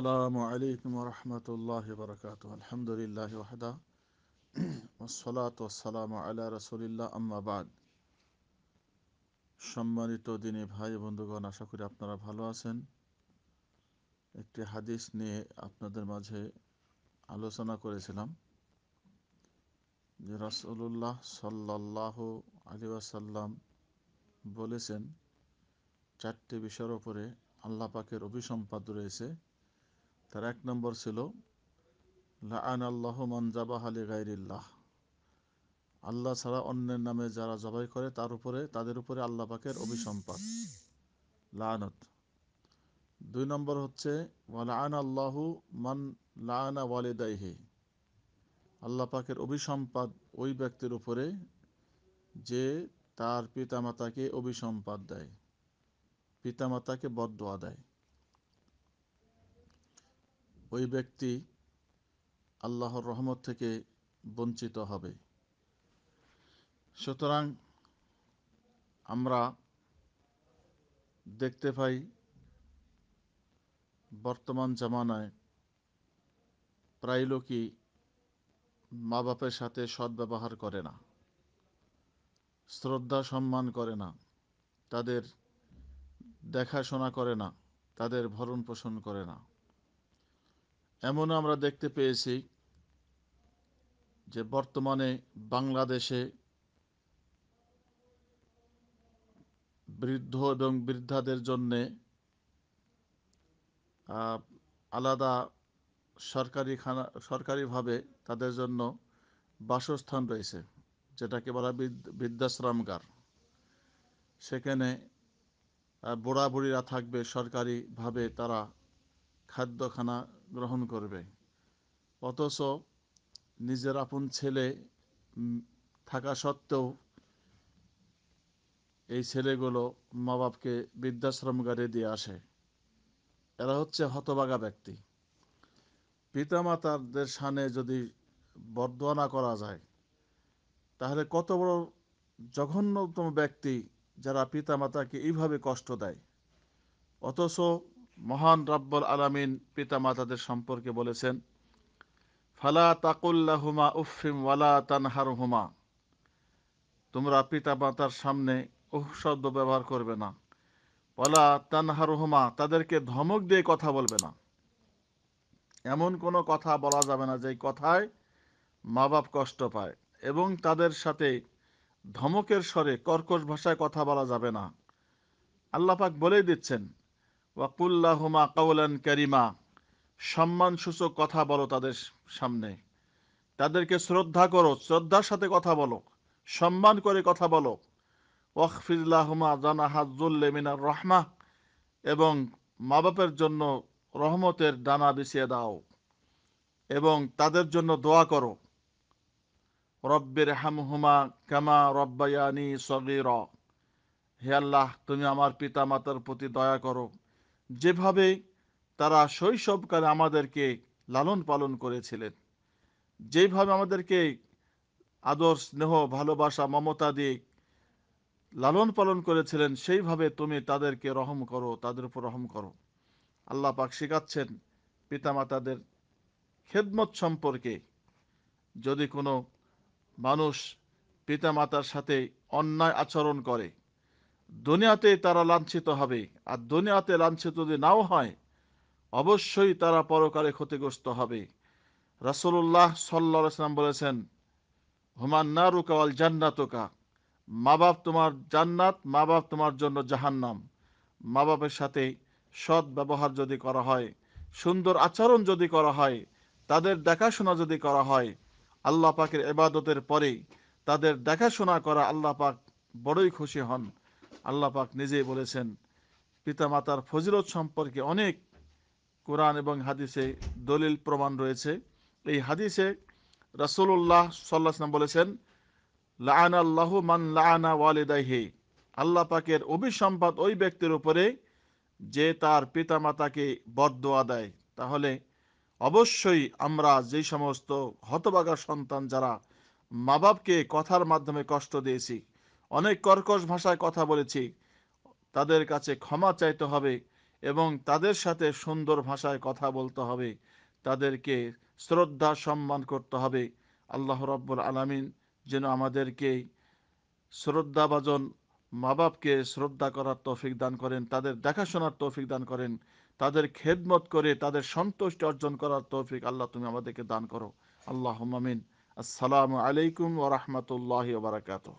আসসালামু আলাইকুম রহমতুল্লাহ বরকাত আলহামদুলিল্লাহ ওয়াহদা ওসলাত ওসালাম আল্লাহ রসুলিল্লাহ আম্মাবাদ সম্মানিত দিনে ভাই বন্ধুগণ আশা করি আপনারা ভালো আছেন একটি হাদিস নিয়ে আপনাদের মাঝে আলোচনা করেছিলাম যে রসুল্লাহ সাল্লাহ আলী আসাল্লাম বলেছেন চারটি বিষয়ের ওপরে আল্লাহ পাকের অভিসম্পাদ রয়েছে তার এক নম্বর ছিল লাআন আল্লাহ মানজাবাহ আলী গাইরিল্লাহ আল্লাহ ছাড়া অন্যের নামে যারা জবাই করে তার উপরে তাদের উপরে আল্লাহ পাকের অভিসম্পাদ লানত দুই নম্বর হচ্ছে লাআন আল্লাহু মান লাআনা ওয়ালিদাইহি আল্লাহ পাকের অভিসম্পাদ ওই ব্যক্তির উপরে যে তার পিতামাতাকে অভিসম্পাদ দেয় পিতামাতাকে দোয়া দেয় ওই ব্যক্তি আল্লাহর রহমত থেকে বঞ্চিত হবে সুতরাং আমরা দেখতে পাই বর্তমান জামানায় প্রায় লোকই মা বাপের সাথে সদ্ব্যবহার করে না শ্রদ্ধা সম্মান করে না তাদের দেখাশোনা করে না তাদের ভরণ পোষণ করে না এমনও আমরা দেখতে পেয়েছি যে বর্তমানে বাংলাদেশে বৃদ্ধ এবং বৃদ্ধাদের জন্যে আলাদা সরকারি খানা সরকারিভাবে তাদের জন্য বাসস্থান রয়েছে যেটাকে বলা বৃদ্ধাশ্রমগার সেখানে বুড়া বুড়িরা থাকবে সরকারিভাবে তারা খাদ্যখানা গ্রহণ করবে অথচ নিজের আপন ছেলে থাকা সত্ত্বেও এই ছেলেগুলো মা বাপকে বৃদ্ধাশ্রমগারে দিয়ে আসে এরা হচ্ছে হতবাগা ব্যক্তি পিতামাতাদের সানে যদি বর্ধনা করা যায় তাহলে কত বড় জঘন্যতম ব্যক্তি যারা পিতামাতাকে এইভাবে কষ্ট দেয় অথচ মহান রব্বল আলামিন পিতা মাতাদের সম্পর্কে বলেছেন ফালা তাকুল্লাহুমা উফিম ওয়ালা তানহারহুমা তোমরা পিতা মাতার সামনে উহ শব্দ ব্যবহার করবে না ওয়ালা তানহারহুমা তাদেরকে ধমক দিয়ে কথা বলবে না এমন কোনো কথা বলা যাবে না যেই কথায় মা বাপ কষ্ট পায় এবং তাদের সাথে ধমকের স্বরে কর্কশ ভাষায় কথা বলা যাবে না আল্লাপাক বলেই দিচ্ছেন ওয়াকুল্লাহমা কাউলান কারিমা সম্মানসূচক কথা বলো তাদের সামনে তাদেরকে শ্রদ্ধা করো শ্রদ্ধার সাথে কথা বলো সম্মান করে কথা বলো ওয়াকফিল্লাহমা জানাহাজুল্লে মিনার রহমা এবং মা বাপের জন্য রহমতের দানা বিছিয়ে দাও এবং তাদের জন্য দোয়া করো রব্বের হামহুমা কামা রব্বায়ানি সগির হে আল্লাহ তুমি আমার পিতা মাতার প্রতি দয়া করো যেভাবে তারা শৈশবকালে আমাদেরকে লালন পালন করেছিলেন যেভাবে আমাদেরকে আদর স্নেহ ভালোবাসা মমতা দিয়ে লালন পালন করেছিলেন সেইভাবে তুমি তাদেরকে রহম করো তাদের উপর রহম করো আল্লাহ পাক শেখাচ্ছেন পিতামাতাদের খেদমত সম্পর্কে যদি কোনো মানুষ পিতামাতার সাথে অন্যায় আচরণ করে দুনিয়াতে তারা লাঞ্ছিত হবে আর দুনিয়াতে লাঞ্ছিত যদি নাও হয় অবশ্যই তারা পরকালে ক্ষতিগ্রস্ত হবে রাসুল্লাহ সাল্লাম বলেছেন হুমান না রুকাওয়াল জান্নাতোকা মা বাপ তোমার জান্নাত মা বাপ তোমার জন্য জাহান্নাম মা বাপের সাথে সৎ ব্যবহার যদি করা হয় সুন্দর আচরণ যদি করা হয় তাদের দেখাশোনা যদি করা হয় আল্লাহ পাকের এবাদতের পরে তাদের দেখাশোনা করা আল্লাহ পাক বড়ই খুশি হন আল্লাহ পাক নিজেই বলেছেন পিতামাতার ফজিলত সম্পর্কে অনেক কোরআন এবং হাদিসে দলিল প্রমাণ রয়েছে এই হাদিসে রাসুল্লাহ সাল্লাহাম বলেছেন লান আল্লাহ মান লানা ওয়ালেদাহে আল্লাহ পাকের অভিসম্পাদ ওই ব্যক্তির উপরে যে তার পিতা পিতামাতাকে বদোয়া দেয় তাহলে অবশ্যই আমরা যে সমস্ত হতবাগা সন্তান যারা মা বাপকে কথার মাধ্যমে কষ্ট দিয়েছি অনেক কর্কশ ভাষায় কথা বলেছি তাদের কাছে ক্ষমা চাইতে হবে এবং তাদের সাথে সুন্দর ভাষায় কথা বলতে হবে তাদেরকে শ্রদ্ধা সম্মান করতে হবে আল্লাহ রব্বুল আলমিন যেন আমাদেরকে শ্রদ্ধাভাজন মা বাপকে শ্রদ্ধা করার তৌফিক দান করেন তাদের দেখাশোনার তৌফিক দান করেন তাদের খেদমত করে তাদের সন্তুষ্টি অর্জন করার তৌফিক আল্লাহ তুমি আমাদেরকে দান করো আল্লাহ মামিন আসসালামু আলাইকুম ওরহমতুল্লাহ বারাকাতুহ